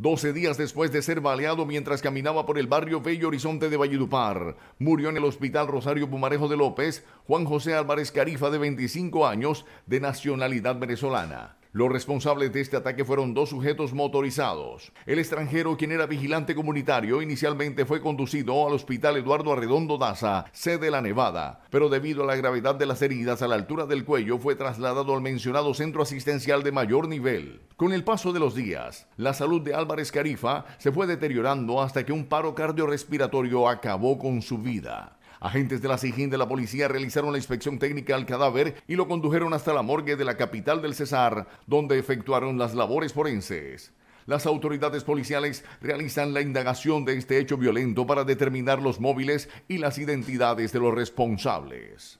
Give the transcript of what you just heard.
12 días después de ser baleado mientras caminaba por el barrio Bello Horizonte de Valledupar. Murió en el Hospital Rosario Pumarejo de López Juan José Álvarez Carifa, de 25 años, de nacionalidad venezolana. Los responsables de este ataque fueron dos sujetos motorizados. El extranjero, quien era vigilante comunitario, inicialmente fue conducido al Hospital Eduardo Arredondo Daza, sede de La Nevada, pero debido a la gravedad de las heridas a la altura del cuello fue trasladado al mencionado centro asistencial de mayor nivel. Con el paso de los días, la salud de Álvarez Carifa se fue deteriorando hasta que un paro cardiorrespiratorio acabó con su vida. Agentes de la SIGIN de la policía realizaron la inspección técnica al cadáver y lo condujeron hasta la morgue de la capital del Cesar, donde efectuaron las labores forenses. Las autoridades policiales realizan la indagación de este hecho violento para determinar los móviles y las identidades de los responsables.